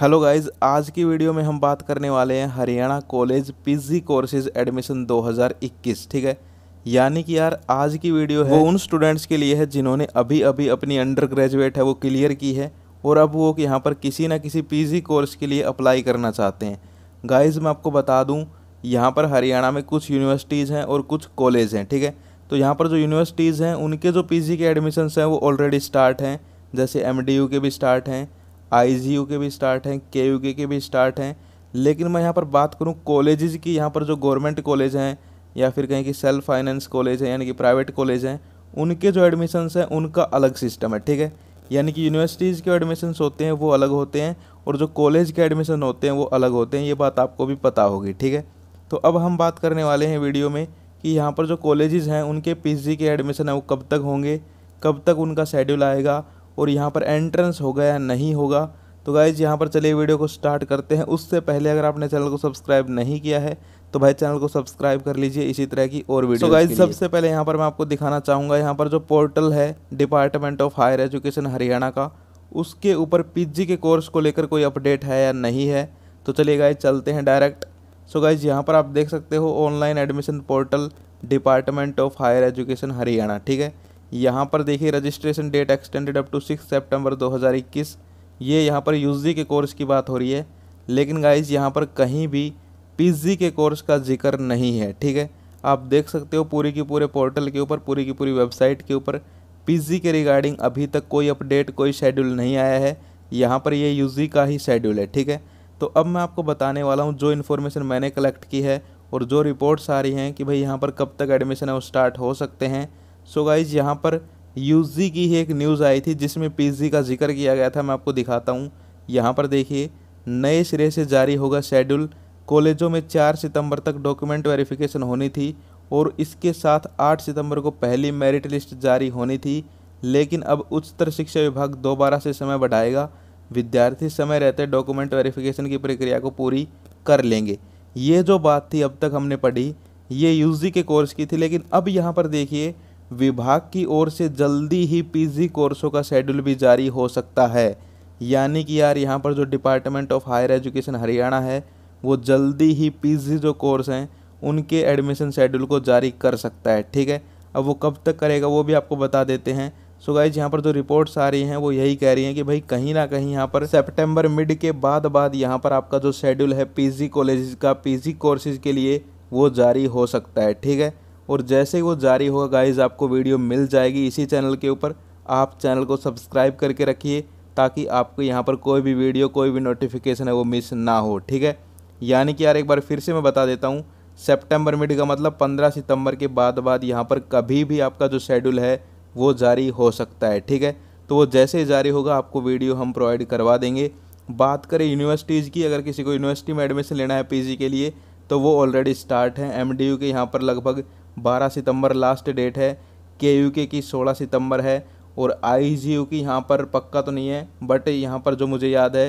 hello guys आज की video में हम बात करने वाले हैं Haryana college PG courses admission 2021 ठीक है यानी कि यार आज की वीडियो है वो उन स्टूडेंट्स के लिए है जिन्होंने अभी अभी अपनी अंडर ग्रेजुएट है वो क्लियर की है और अब वो कि यहाँ पर किसी ना किसी पीजी कोर्स के लिए अप्लाई करना चाहते हैं गाइज़ मैं आपको बता दूँ यहाँ पर हरियाणा में कुछ यूनिवर्सिटीज़ हैं और कुछ कॉलेज हैं ठीक है तो यहाँ पर जो यूनिवर्सिटीज़ हैं उनके जो पी के एडमिशन्स हैं वो ऑलरेडी स्टार्ट हैं जैसे एम के भी स्टार्ट हैं आई के भी स्टार्ट हैं के के भी स्टार्ट हैं लेकिन मैं यहाँ पर बात करूँ कॉलेजेस की यहाँ पर जो गवर्नमेंट कॉलेज हैं या फिर कहीं की सेल्फ फाइनेंस कॉलेज है यानी कि प्राइवेट कॉलेज हैं उनके जो एडमिशन्स हैं उनका अलग सिस्टम है ठीक है यानी कि यूनिवर्सिटीज़ के एडमिशन्स होते हैं वो अलग होते हैं और जो कॉलेज के एडमिशन होते हैं वो अलग होते हैं ये बात आपको भी पता होगी ठीक है तो अब हम बात करने वाले हैं वीडियो में कि यहाँ पर जो कॉलेजेस हैं उनके पीजी के एडमिशन है वो कब तक होंगे कब तक उनका शेड्यूल आएगा और यहाँ पर एंट्रेंस होगा या नहीं होगा तो गाइज यहाँ पर चलिए वीडियो को स्टार्ट करते हैं उससे पहले अगर आपने चैनल को सब्सक्राइब नहीं किया है तो भाई चैनल को सब्सक्राइब कर लीजिए इसी तरह की और वीडियो so गाइज सबसे पहले यहाँ पर मैं आपको दिखाना चाहूँगा यहाँ पर जो पोर्टल है department of higher education Haryana का उसके ऊपर पी के कोर्स को लेकर कोई अपडेट है या नहीं है तो चलिए गाइज चलते हैं डायरेक्ट सो गाइज यहाँ पर आप देख सकते हो online admission portal department of higher education Haryana ठीक है यहाँ पर देखिए registration date extended up to six September दो ये यहाँ पर यूजी के कोर्स की बात हो रही है लेकिन गाइज यहाँ पर कहीं भी पीजी के कोर्स का जिक्र नहीं है ठीक है आप देख सकते हो पूरी की पूरे पोर्टल के ऊपर पूरी की पूरी वेबसाइट के ऊपर पीजी के रिगार्डिंग अभी तक कोई अपडेट कोई शेड्यूल नहीं आया है यहाँ पर ये यूजी का ही शेड्यूल है ठीक है तो अब मैं आपको बताने वाला हूँ जो इन्फॉर्मेशन मैंने कलेक्ट की है और जो रिपोर्ट्स आ रही हैं कि भाई यहाँ पर कब तक एडमिशन है वो स्टार्ट हो सकते हैं सो गाइज यहाँ पर यूजी की ही एक न्यूज़ आई थी जिसमें पीजी का जिक्र किया गया था मैं आपको दिखाता हूँ यहाँ पर देखिए नए सिरे से जारी होगा शेड्यूल कॉलेजों में चार सितंबर तक डॉक्यूमेंट वेरिफिकेशन होनी थी और इसके साथ आठ सितंबर को पहली मेरिट लिस्ट जारी होनी थी लेकिन अब उच्चतर शिक्षा विभाग दोबारा से समय बढ़ाएगा विद्यार्थी समय रहते डॉक्यूमेंट वेरिफिकेशन की प्रक्रिया को पूरी कर लेंगे ये जो बात थी अब तक हमने पढ़ी ये यूजी के कोर्स की थी लेकिन अब यहाँ पर देखिए विभाग की ओर से जल्दी ही पीजी कोर्सों का शेड्यूल भी जारी हो सकता है यानी कि यार यहाँ पर जो department of higher education Haryana है वो जल्दी ही पीजी जो कोर्स हैं उनके एडमिशन शेड्यूल को जारी कर सकता है ठीक है अब वो कब तक करेगा वो भी आपको बता देते हैं सो गाइज यहाँ पर जो रिपोर्ट्स आ रही हैं वो यही कह रही हैं कि भाई कहीं ना कहीं यहाँ पर सेप्टेम्बर मिड के बाद बाद यहाँ पर आपका जो शेड्यूल है पी कॉलेज का पी कोर्सेज के लिए वो जारी हो सकता है ठीक है और जैसे ही वो जारी होगा गाइज आपको वीडियो मिल जाएगी इसी चैनल के ऊपर आप चैनल को सब्सक्राइब करके रखिए ताकि आपको यहाँ पर कोई भी वीडियो कोई भी नोटिफिकेशन है वो मिस ना हो ठीक है यानी कि यार एक बार फिर से मैं बता देता हूँ सेप्टेम्बर मिड का मतलब पंद्रह सितंबर के बाद बाद यहाँ पर कभी भी आपका जो शेड्यूल है वो जारी हो सकता है ठीक है तो वो जैसे ही जारी होगा आपको वीडियो हम प्रोवाइड करवा देंगे बात करें यूनिवर्सिटीज़ की अगर किसी को यूनिवर्सिटी में एडमिशन लेना है पीजी के लिए तो वो ऑलरेडी स्टार्ट हैं एमडीयू के यहाँ पर लगभग 12 सितंबर लास्ट डेट है के यू के की 16 सितंबर है और आई जी यू की यहाँ पर पक्का तो नहीं है बट यहाँ पर जो मुझे याद है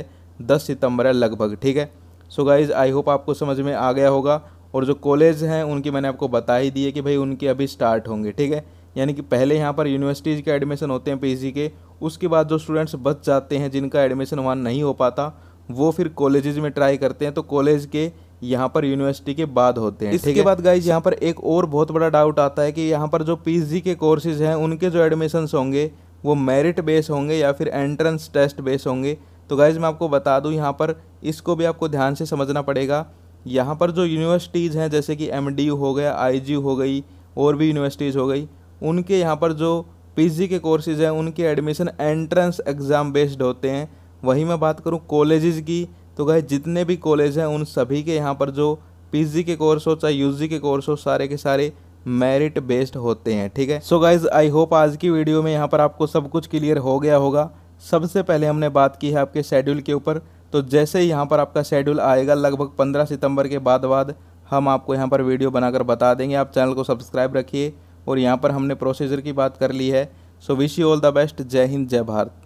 10 सितंबर है लगभग ठीक है सो गाइज़ आई होप आपको समझ में आ गया होगा और जो कॉलेज हैं उनकी मैंने आपको बता ही दी है कि भाई उनके अभी स्टार्ट होंगे ठीक है यानी कि पहले यहाँ पर यूनिवर्सिटीज़ के एडमिशन होते हैं पी के उसके बाद जो स्टूडेंट्स बच जाते हैं जिनका एडमिशन वहाँ नहीं हो पाता वो फिर कॉलेजेस में ट्राई करते हैं तो कॉलेज के यहाँ पर यूनिवर्सिटी के बाद होते हैं इसके बाद गाइज यहाँ पर एक और बहुत बड़ा डाउट आता है कि यहाँ पर जो पीजी के कोर्सेज हैं उनके जो एडमिशन्स होंगे वो मेरिट बेस होंगे या फिर एंट्रेंस टेस्ट बेस होंगे तो गाइज मैं आपको बता दूँ यहाँ पर इसको भी आपको ध्यान से समझना पड़ेगा यहाँ पर जो यूनिवर्सिटीज़ हैं जैसे कि एम हो गया आई हो गई और भी यूनिवर्सिटीज़ हो गई उनके यहाँ पर जो पीजी के कोर्सेज़ हैं उनके एडमिशन एंट्रेंस एग्ज़ाम बेस्ड होते हैं वहीं मैं बात करूँ कॉलेजेस की तो गए जितने भी कॉलेज हैं उन सभी के यहाँ पर जो पीजी के कोर्स हो चाहे यूजी के कोर्स हो सारे के सारे मेरिट बेस्ड होते हैं ठीक है सो गाइज आई होप आज की वीडियो में यहाँ पर आपको सब कुछ क्लियर हो गया होगा सबसे पहले हमने बात की है आपके शेड्यूल के ऊपर तो जैसे ही यहाँ पर आपका शेड्यूल आएगा लगभग 15 सितंबर के बाद बाद हम आपको यहाँ पर वीडियो बनाकर बता देंगे आप चैनल को सब्सक्राइब रखिए और यहाँ पर हमने प्रोसीजर की बात कर ली है so wish you all the best जय हिंद जय भारत